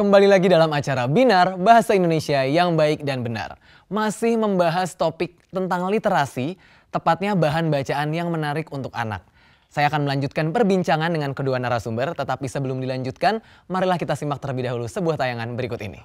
Kembali lagi dalam acara Binar Bahasa Indonesia yang baik dan benar. Masih membahas topik tentang literasi, tepatnya bahan bacaan yang menarik untuk anak. Saya akan melanjutkan perbincangan dengan kedua narasumber, tetapi sebelum dilanjutkan, marilah kita simak terlebih dahulu sebuah tayangan berikut ini.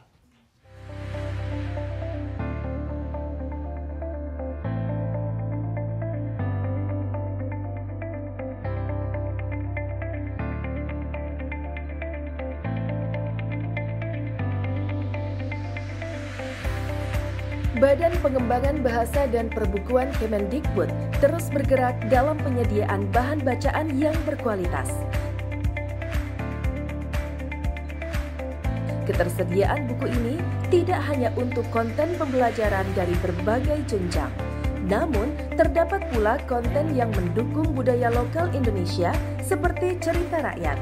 Badan Pengembangan Bahasa dan Perbukuan Kemendikbud terus bergerak dalam penyediaan bahan bacaan yang berkualitas. Ketersediaan buku ini tidak hanya untuk konten pembelajaran dari berbagai jenjang, namun, terdapat pula konten yang mendukung budaya lokal Indonesia seperti cerita rakyat.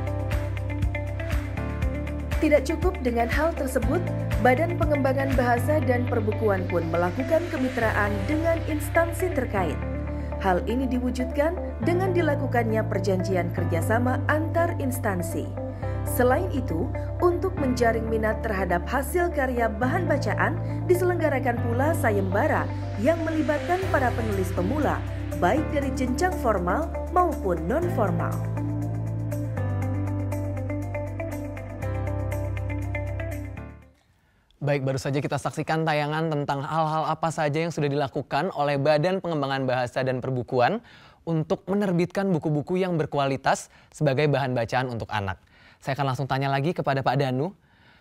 Tidak cukup dengan hal tersebut, Badan Pengembangan Bahasa dan Perbukuan pun melakukan kemitraan dengan instansi terkait. Hal ini diwujudkan dengan dilakukannya perjanjian kerjasama antar instansi. Selain itu, untuk menjaring minat terhadap hasil karya bahan bacaan, diselenggarakan pula sayembara yang melibatkan para penulis pemula, baik dari jenjang formal maupun non-formal. Baik, baru saja kita saksikan tayangan tentang hal-hal apa saja yang sudah dilakukan oleh Badan Pengembangan Bahasa dan Perbukuan untuk menerbitkan buku-buku yang berkualitas sebagai bahan bacaan untuk anak. Saya akan langsung tanya lagi kepada Pak Danu.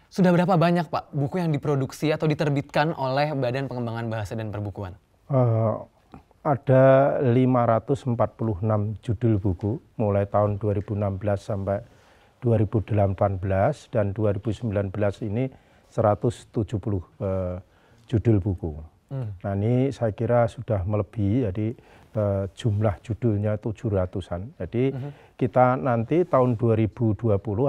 Sudah berapa banyak Pak buku yang diproduksi atau diterbitkan oleh Badan Pengembangan Bahasa dan Perbukuan? Uh, ada 546 judul buku mulai tahun 2016 sampai 2018 dan 2019 ini 170 uh, eh, judul buku. Hmm. Nah ini saya kira sudah melebihi, jadi uh, jumlah judulnya 700-an. Jadi hmm. kita nanti tahun 2020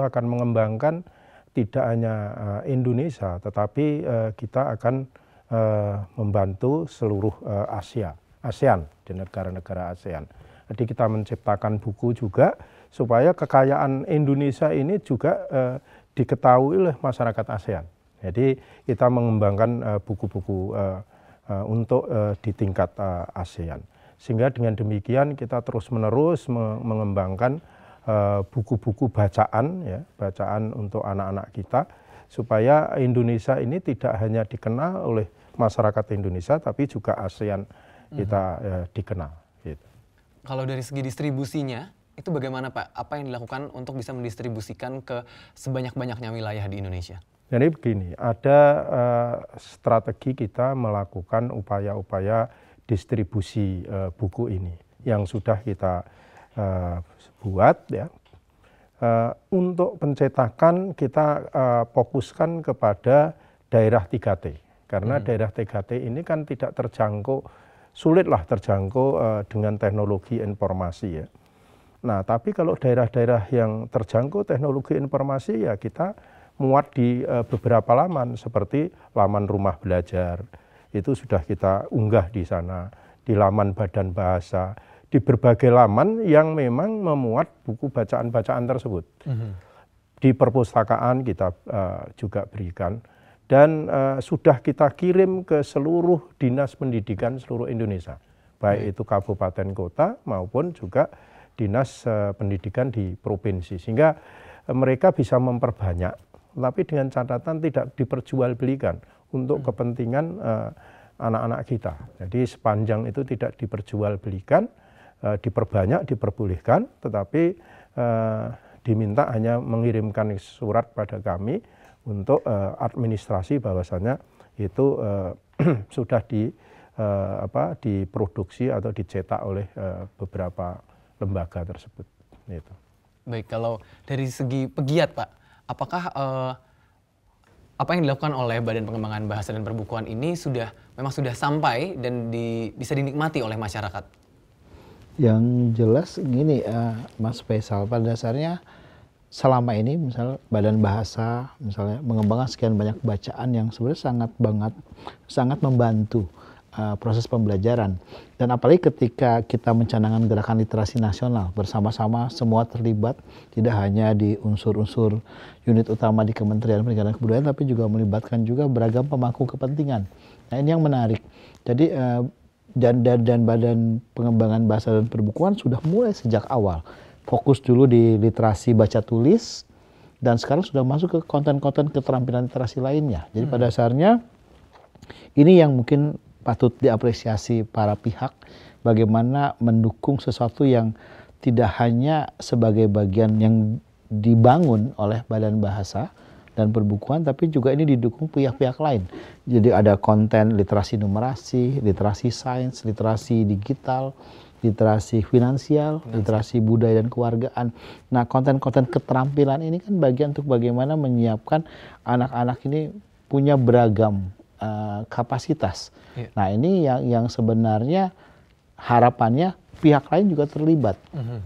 akan mengembangkan tidak hanya uh, Indonesia, tetapi uh, kita akan uh, membantu seluruh uh, Asia, ASEAN, di negara-negara ASEAN. Jadi kita menciptakan buku juga supaya kekayaan Indonesia ini juga uh, diketahui oleh masyarakat ASEAN jadi kita mengembangkan eh, buku-buku eh, eh, untuk di tingkat ASEAN sehingga dengan demikian kita terus menerus mengembangkan buku-buku bacaan ya bacaan untuk anak-anak kita supaya Indonesia ini tidak hanya dikenal oleh masyarakat Indonesia tapi juga ASEAN kita mm dikenal. Gitu. Kalau dari segi distribusinya itu bagaimana Pak? Apa yang dilakukan untuk bisa mendistribusikan ke sebanyak-banyaknya wilayah di Indonesia? Jadi begini, ada uh, strategi kita melakukan upaya-upaya distribusi uh, buku ini yang sudah kita uh, buat ya. Uh, untuk pencetakan kita uh, fokuskan kepada daerah 3T karena hmm. daerah 3T ini kan tidak terjangkau sulitlah terjangkau uh, dengan teknologi informasi ya. Nah, tapi kalau daerah-daerah yang terjangkau teknologi informasi ya kita muat di eh, beberapa laman seperti laman rumah belajar itu sudah kita unggah di sana di laman badan bahasa di berbagai laman yang memang memuat buku bacaan-bacaan tersebut mm-hmm. di perpustakaan kita uh, juga berikan dan uh, sudah kita kirim ke seluruh dinas pendidikan seluruh Indonesia baik mm-hmm. itu kabupaten kota maupun juga dinas pendidikan di provinsi sehingga mereka bisa memperbanyak tapi dengan catatan tidak diperjualbelikan untuk hmm. kepentingan eh, anak-anak kita. Jadi sepanjang itu tidak diperjualbelikan, eh, diperbanyak diperbolehkan, tetapi eh, diminta hanya mengirimkan surat pada kami untuk administrasi bahwasanya itu sudah di apa diproduksi atau dicetak oleh beberapa lembaga tersebut. Itu. Baik, kalau dari segi pegiat Pak, apakah uh, apa yang dilakukan oleh Badan Pengembangan Bahasa dan Perbukuan ini sudah memang sudah sampai dan di, bisa dinikmati oleh masyarakat? Yang jelas gini, uh, Mas Faisal, pada dasarnya selama ini misal Badan Bahasa misalnya mengembangkan sekian banyak bacaan yang sebenarnya sangat banget sangat membantu uh, proses pembelajaran. Dan apalagi ketika kita mencanangkan gerakan literasi nasional bersama-sama semua terlibat tidak hanya di unsur-unsur unit utama di Kementerian Pendidikan dan Kebudayaan tapi juga melibatkan juga beragam pemangku kepentingan. Nah, ini yang menarik. Jadi uh, dan, dan dan Badan Pengembangan Bahasa dan Perbukuan sudah mulai sejak awal fokus dulu di literasi baca tulis dan sekarang sudah masuk ke konten-konten keterampilan literasi lainnya. Jadi hmm. pada dasarnya ini yang mungkin patut diapresiasi para pihak bagaimana mendukung sesuatu yang tidak hanya sebagai bagian yang dibangun oleh badan bahasa dan perbukuan tapi juga ini didukung pihak-pihak lain. Jadi ada konten literasi numerasi, literasi sains, literasi digital, literasi finansial, literasi budaya dan keluargaan Nah, konten-konten keterampilan ini kan bagian untuk bagaimana menyiapkan anak-anak ini punya beragam Eh, kapasitas. Yeah. Nah ini yang yang sebenarnya harapannya pihak lain juga terlibat. Mm-hmm.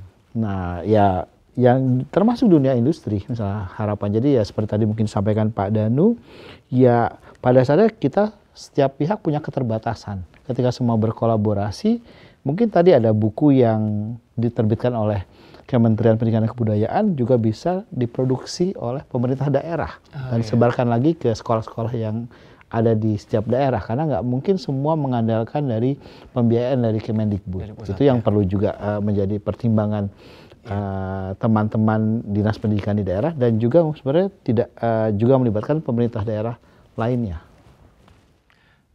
Nah ya yang termasuk dunia industri misalnya harapan jadi ya seperti tadi mungkin sampaikan Pak Danu ya pada saatnya kita setiap pihak punya keterbatasan ketika semua berkolaborasi mungkin tadi ada buku yang diterbitkan oleh Kementerian Pendidikan dan Kebudayaan juga bisa diproduksi oleh pemerintah daerah oh, dan ah, iya. sebarkan lagi ke sekolah-sekolah yang ada di setiap daerah karena nggak mungkin semua mengandalkan dari pembiayaan dari Kemendikbud. Dari pusat, itu yang ya. perlu juga uh, menjadi pertimbangan ya. eh, teman-teman uh, dinas pendidikan di daerah dan juga sebenarnya tidak uh, juga melibatkan pemerintah daerah lainnya.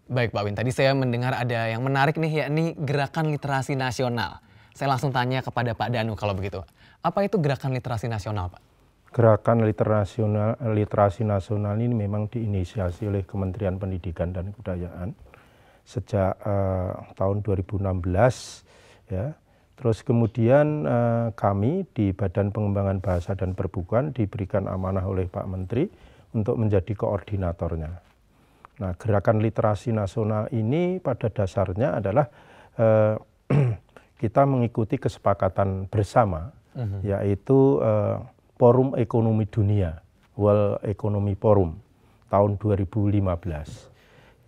Baik Pak Win, tadi saya mendengar ada yang menarik nih yakni gerakan literasi nasional. Saya langsung tanya kepada Pak Danu kalau begitu. Apa itu gerakan literasi nasional, Pak? gerakan literasi nasional, literasi nasional ini memang diinisiasi oleh Kementerian Pendidikan dan Kebudayaan sejak uh, tahun 2016 ya. Terus kemudian uh, kami di Badan Pengembangan Bahasa dan Perbukuan diberikan amanah oleh Pak Menteri untuk menjadi koordinatornya. Nah, gerakan literasi nasional ini pada dasarnya adalah uh, kita mengikuti kesepakatan bersama uh mhm. -huh. yaitu uh, Forum Ekonomi Dunia, World Economy Forum tahun 2015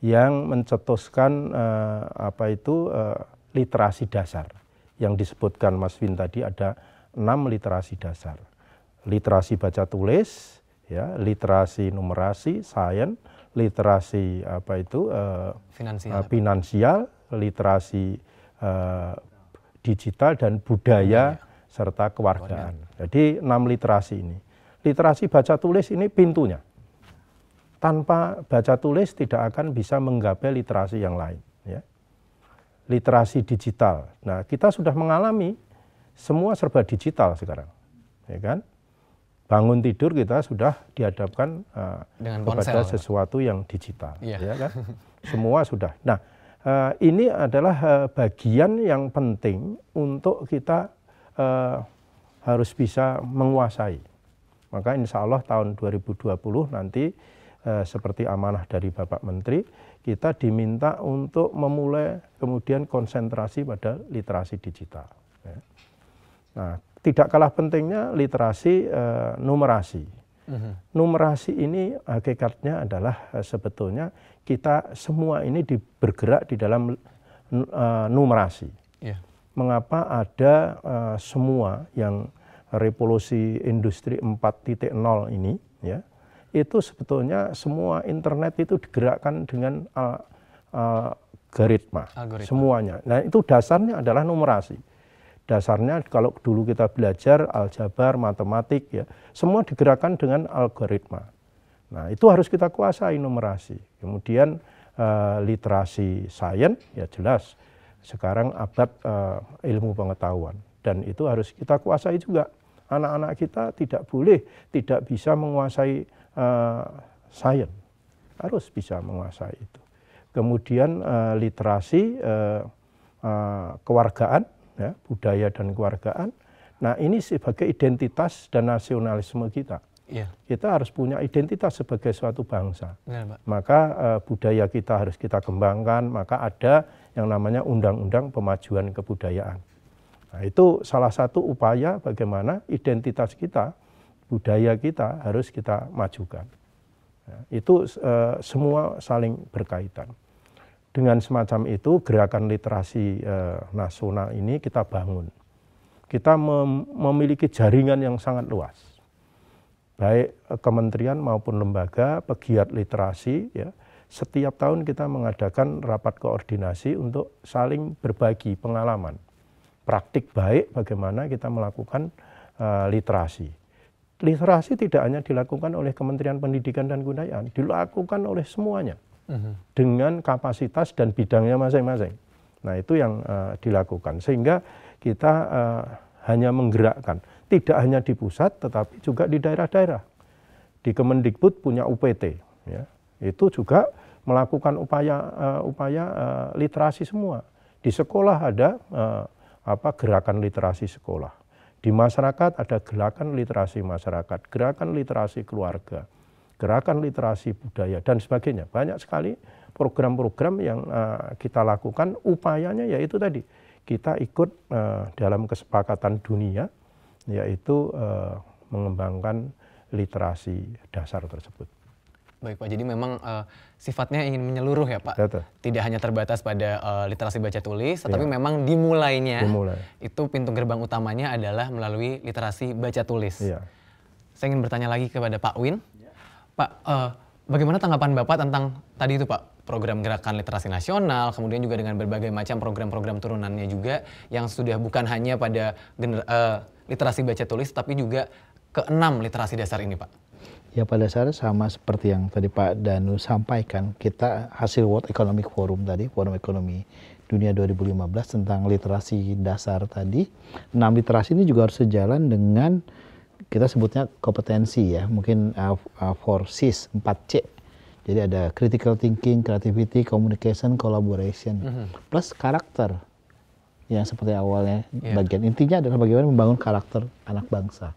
yang mencetuskan eh, apa itu eh, literasi dasar yang disebutkan Mas Win tadi ada enam literasi dasar. Literasi baca tulis, ya, literasi numerasi, sains, literasi apa itu eh, finansial. Eh, finansial, literasi eh, digital dan budaya, budaya serta kewargaan. Jadi enam literasi ini. Literasi baca tulis ini pintunya. Tanpa baca tulis tidak akan bisa menggapai literasi yang lain. Ya. Literasi digital. Nah kita sudah mengalami semua serba digital sekarang, ya kan? Bangun tidur kita sudah dihadapkan uh, Dengan kepada ponsel. Ya? sesuatu yang digital, iya. ya kan? semua sudah. Nah uh, ini adalah uh, bagian yang penting untuk kita eh, harus bisa menguasai. Maka insya Allah tahun 2020 nanti eh, seperti amanah dari Bapak Menteri, kita diminta untuk memulai kemudian konsentrasi pada literasi digital. Ya. Nah, tidak kalah pentingnya literasi eh, numerasi. uh Numerasi ini hakikatnya adalah eh, sebetulnya kita semua ini di, bergerak di dalam eh, numerasi mengapa ada uh, semua yang revolusi industri 4.0 ini ya itu sebetulnya semua internet itu digerakkan dengan uh, algoritma semuanya. Nah itu dasarnya adalah numerasi. Dasarnya kalau dulu kita belajar aljabar, matematik ya, semua digerakkan dengan algoritma. Nah itu harus kita kuasai numerasi. Kemudian uh, literasi sains ya jelas sekarang abad uh, ilmu pengetahuan dan itu harus kita kuasai juga anak-anak kita tidak boleh tidak bisa menguasai uh, sains harus bisa menguasai itu kemudian uh, literasi uh, uh, kewargaan ya, budaya dan kewargaan nah ini sebagai identitas dan nasionalisme kita ya. Kita harus punya identitas sebagai suatu bangsa. Maka uh, budaya kita harus kita kembangkan. Maka ada yang namanya Undang-Undang Pemajuan Kebudayaan. Nah, itu salah satu upaya bagaimana identitas kita, budaya kita harus kita majukan. Nah, itu e, semua saling berkaitan. Dengan semacam itu gerakan literasi e, nasional ini kita bangun. Kita mem memiliki jaringan yang sangat luas. Baik eh, kementerian maupun lembaga, pegiat literasi ya setiap tahun kita mengadakan rapat koordinasi untuk saling berbagi pengalaman. Praktik baik bagaimana kita melakukan uh, literasi. Literasi tidak hanya dilakukan oleh Kementerian Pendidikan dan Kebudayaan, dilakukan oleh semuanya mhm. dengan kapasitas dan bidangnya masing-masing. Nah, itu yang uh, dilakukan sehingga kita uh, hanya menggerakkan, tidak hanya di pusat tetapi juga di daerah-daerah. Di Kemendikbud punya UPT ya itu juga melakukan upaya uh, upaya uh, literasi semua. Di sekolah ada uh, apa gerakan literasi sekolah. Di masyarakat ada gerakan literasi masyarakat, gerakan literasi keluarga, gerakan literasi budaya dan sebagainya. Banyak sekali program-program yang uh, kita lakukan upayanya yaitu tadi kita ikut uh, dalam kesepakatan dunia yaitu uh, mengembangkan literasi dasar tersebut. Baik Pak, jadi memang uh, sifatnya ingin menyeluruh ya Pak. Betul. Tidak hanya terbatas pada uh, literasi baca tulis, tetapi ya. memang dimulainya Dimulai. itu pintu gerbang utamanya adalah melalui literasi baca tulis. Ya. Saya ingin bertanya lagi kepada Pak Win. Ya. Pak, uh, bagaimana tanggapan Bapak tentang tadi itu Pak, program gerakan literasi nasional, kemudian juga dengan berbagai macam program-program turunannya juga yang sudah bukan hanya pada uh, literasi baca tulis, tapi juga keenam literasi dasar ini Pak? Ya pada dasarnya sama seperti yang tadi Pak Danu sampaikan, kita hasil World Economic Forum tadi, Forum Ekonomi Dunia 2015 tentang literasi dasar tadi. Nah literasi ini juga harus sejalan dengan kita sebutnya kompetensi ya, mungkin uh, uh, 4C. Jadi ada critical thinking, creativity, communication, collaboration, mm -hmm. plus karakter yang seperti awalnya yeah. bagian intinya adalah bagaimana membangun karakter anak bangsa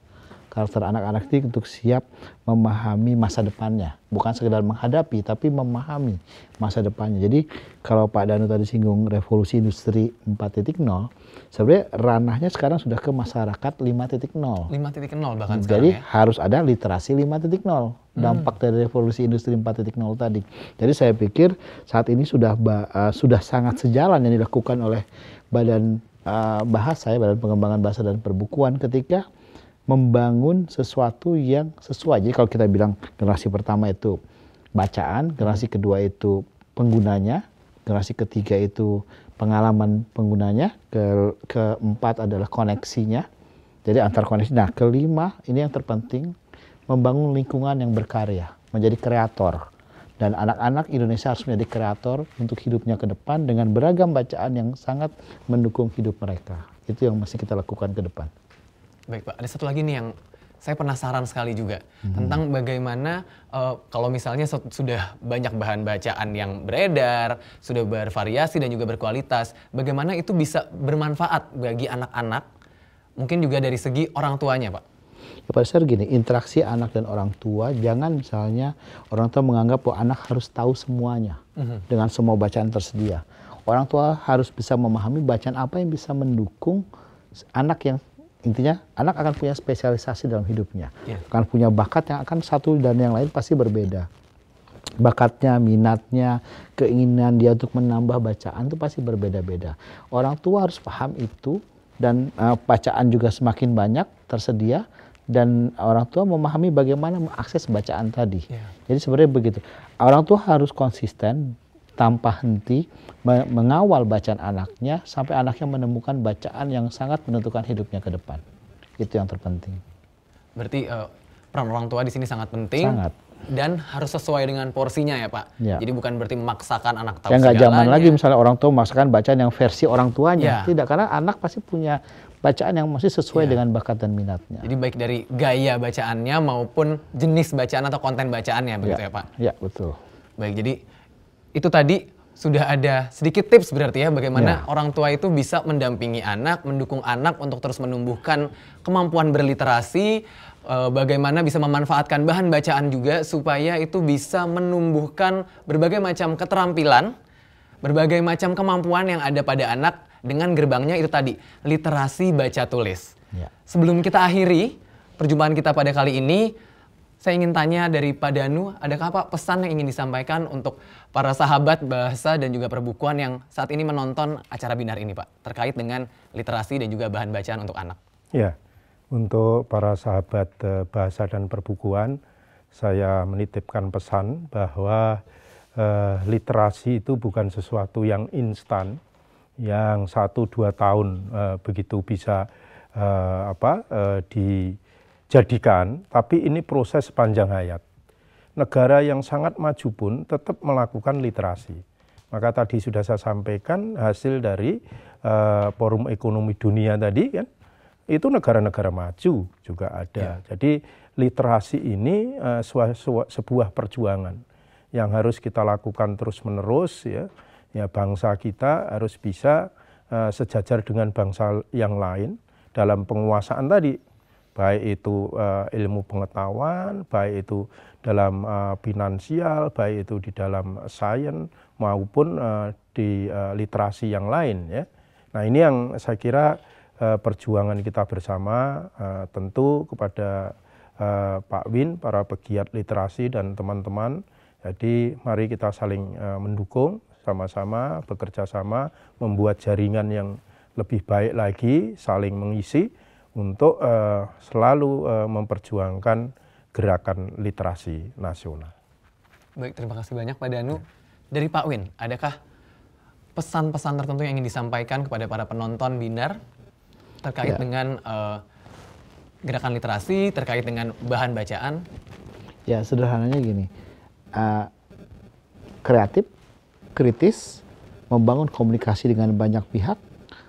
karakter anak-anak ini untuk siap memahami masa depannya. Bukan sekedar menghadapi, tapi memahami masa depannya. Jadi kalau Pak Danu tadi singgung revolusi industri 4.0, sebenarnya ranahnya sekarang sudah ke masyarakat 5.0. 5.0 bahkan hmm, Jadi ya. harus ada literasi 5.0. Hmm. Dampak hmm. dari revolusi industri 4.0 tadi. Jadi saya pikir saat ini sudah uh, sudah sangat sejalan yang dilakukan oleh Badan eh, bahasa ya, Badan Pengembangan Bahasa dan Perbukuan ketika membangun sesuatu yang sesuai. Jadi kalau kita bilang generasi pertama itu bacaan, generasi kedua itu penggunanya, generasi ketiga itu pengalaman penggunanya, ke keempat adalah koneksinya. Jadi antar koneksi. Nah, kelima ini yang terpenting membangun lingkungan yang berkarya, menjadi kreator. Dan anak-anak Indonesia harus menjadi kreator untuk hidupnya ke depan dengan beragam bacaan yang sangat mendukung hidup mereka. Itu yang masih kita lakukan ke depan. Baik Pak, ada satu lagi nih yang saya penasaran sekali juga hmm. tentang bagaimana uh, kalau misalnya sudah banyak bahan bacaan yang beredar, sudah bervariasi dan juga berkualitas, bagaimana itu bisa bermanfaat bagi anak-anak, mungkin juga dari segi orang tuanya, Pak. Ya, Pak Sir gini, interaksi anak dan orang tua, jangan misalnya orang tua menganggap bahwa anak harus tahu semuanya hmm. dengan semua bacaan tersedia. Orang tua harus bisa memahami bacaan apa yang bisa mendukung anak yang intinya anak akan punya spesialisasi dalam hidupnya yeah. akan punya bakat yang akan satu dan yang lain pasti berbeda bakatnya minatnya keinginan dia untuk menambah bacaan itu pasti berbeda-beda orang tua harus paham itu dan uh, bacaan juga semakin banyak tersedia dan orang tua memahami bagaimana mengakses bacaan tadi. Yeah. Jadi sebenarnya begitu. Orang tua harus konsisten tanpa henti mengawal bacaan anaknya sampai anaknya menemukan bacaan yang sangat menentukan hidupnya ke depan. Itu yang terpenting. Berarti uh, peran orang tua di sini sangat penting. Sangat. Dan harus sesuai dengan porsinya ya Pak. Ya. Jadi bukan berarti memaksakan anak tahu. Ya nggak zaman lagi misalnya orang tua memaksakan bacaan yang versi orang tuanya. Ya. Tidak karena anak pasti punya bacaan yang masih sesuai ya. dengan bakat dan minatnya. Jadi baik dari gaya bacaannya maupun jenis bacaan atau konten bacaannya begitu ya, ya Pak. Ya betul. Baik jadi itu tadi sudah ada sedikit tips berarti ya bagaimana ya. orang tua itu bisa mendampingi anak, mendukung anak untuk terus menumbuhkan kemampuan berliterasi, eh, bagaimana bisa memanfaatkan bahan bacaan juga supaya itu bisa menumbuhkan berbagai macam keterampilan, berbagai macam kemampuan yang ada pada anak dengan gerbangnya itu tadi literasi baca tulis. Ya. Sebelum kita akhiri perjumpaan kita pada kali ini, saya ingin tanya dari Pak Danu, adakah Pak pesan yang ingin disampaikan untuk para sahabat bahasa dan juga perbukuan yang saat ini menonton acara binar ini Pak, terkait dengan literasi dan juga bahan bacaan untuk anak? Ya, untuk para sahabat eh, bahasa dan perbukuan, saya menitipkan pesan bahwa eh, literasi itu bukan sesuatu yang instan, yang satu dua tahun eh, begitu bisa eh, apa eh, di jadikan, tapi ini proses sepanjang hayat. Negara yang sangat maju pun tetap melakukan literasi. Maka tadi sudah saya sampaikan hasil dari uh, forum ekonomi dunia tadi kan, itu negara-negara maju juga ada. Ya. Jadi literasi ini uh, sebuah perjuangan yang harus kita lakukan terus-menerus ya. Ya bangsa kita harus bisa uh, sejajar dengan bangsa yang lain dalam penguasaan tadi baik itu uh, ilmu pengetahuan, baik itu dalam uh, finansial, baik itu di dalam sains maupun uh, di uh, literasi yang lain ya. Nah, ini yang saya kira uh, perjuangan kita bersama uh, tentu kepada uh, Pak Win, para pegiat literasi dan teman-teman. Jadi mari kita saling uh, mendukung sama-sama bekerja sama membuat jaringan yang lebih baik lagi, saling mengisi untuk uh, selalu uh, memperjuangkan gerakan literasi nasional. Baik, terima kasih banyak Pak Danu. Ya. Dari Pak Win, adakah pesan-pesan tertentu yang ingin disampaikan kepada para penonton Binar terkait ya. dengan uh, gerakan literasi, terkait dengan bahan bacaan? Ya, sederhananya gini. Uh, kreatif, kritis, membangun komunikasi dengan banyak pihak,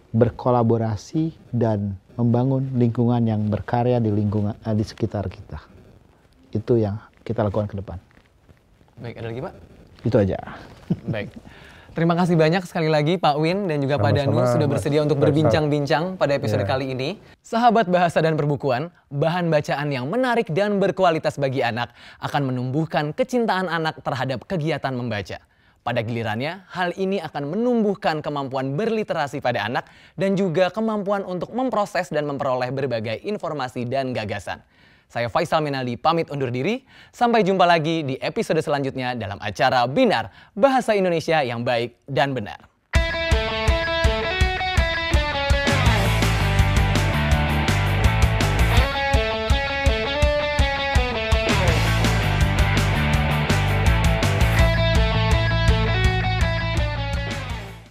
berkolaborasi dan membangun lingkungan yang berkarya di lingkungan eh, di sekitar kita. Itu yang kita lakukan ke depan. Baik, ada lagi Pak? Itu aja. Baik. Terima kasih banyak sekali lagi Pak Win dan juga Pak Danu sudah bersedia untuk berbincang-bincang pada episode yeah. kali ini. Sahabat bahasa dan perbukuan, bahan bacaan yang menarik dan berkualitas bagi anak akan menumbuhkan kecintaan anak terhadap kegiatan membaca. Pada gilirannya, hal ini akan menumbuhkan kemampuan berliterasi pada anak dan juga kemampuan untuk memproses dan memperoleh berbagai informasi dan gagasan. Saya Faisal Minali pamit undur diri. Sampai jumpa lagi di episode selanjutnya dalam acara Binar, Bahasa Indonesia yang baik dan benar.